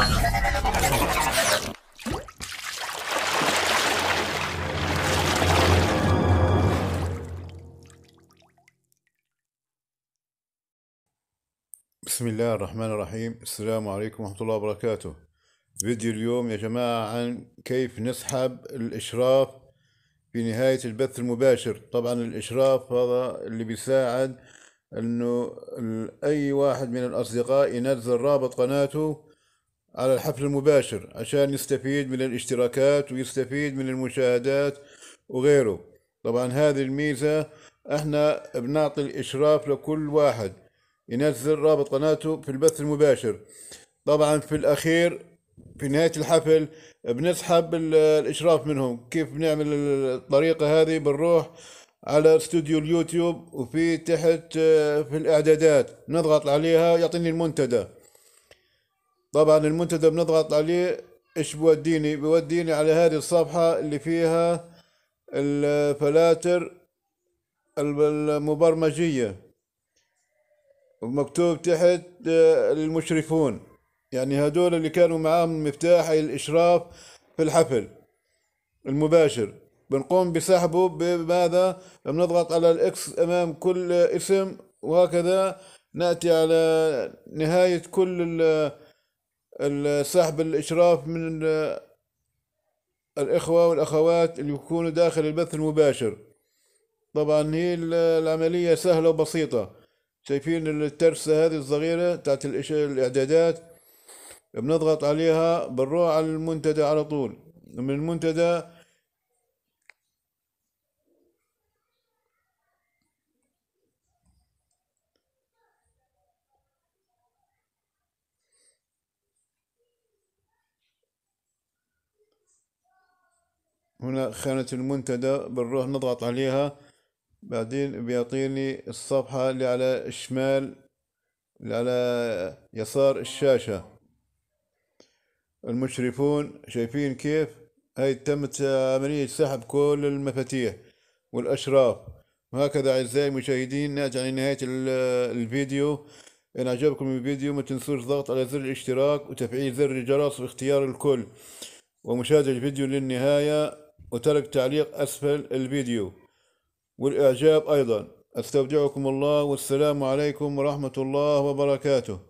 بسم الله الرحمن الرحيم السلام عليكم ورحمة الله وبركاته فيديو اليوم يا جماعة عن كيف نسحب الإشراف في نهاية البث المباشر طبعا الإشراف هذا اللي بيساعد أنه أي واحد من الأصدقاء ينزل رابط قناته على الحفل المباشر عشان يستفيد من الاشتراكات ويستفيد من المشاهدات وغيره طبعا هذه الميزة احنا بنعطي الاشراف لكل واحد ينزل رابط قناته في البث المباشر طبعا في الاخير في نهاية الحفل بنسحب الاشراف منهم كيف بنعمل الطريقة هذه بنروح على استوديو اليوتيوب وفي تحت آه، في الاعدادات نضغط عليها يعطيني المنتدى طبعا المنتدى بنضغط عليه ايش بوديني بوديني على هذه الصفحة اللي فيها الفلاتر المبرمجية ومكتوب تحت المشرفون آه، يعني هدول اللي كانوا معاهم مفتاح الإشراف في الحفل المباشر بنقوم بسحبه بماذا بنضغط على الإكس أمام كل اسم وهكذا نأتي على نهاية كل سحب الإشراف من الإخوة والأخوات اللي يكونوا داخل البث المباشر طبعا هي العملية سهلة وبسيطة شايفين الترسة هذه الصغيرة تاعت الإعدادات بنضغط عليها بنروح على المنتدى على طول من المنتدى هنا خانة المنتدى بنروح نضغط عليها بعدين بيعطيني الصفحة اللي على الشمال اللي على يسار الشاشة المشرفون شايفين كيف هاي تمت عملية سحب كل المفاتيح والأشراف وهكذا أعزائي المشاهدين نأتي عن نهاية الفيديو إن عجبكم الفيديو ما تنسوش ضغط على زر الاشتراك وتفعيل زر الجرس واختيار الكل ومشاهدة الفيديو للنهاية وترك تعليق أسفل الفيديو والإعجاب أيضا أستودعكم الله والسلام عليكم ورحمة الله وبركاته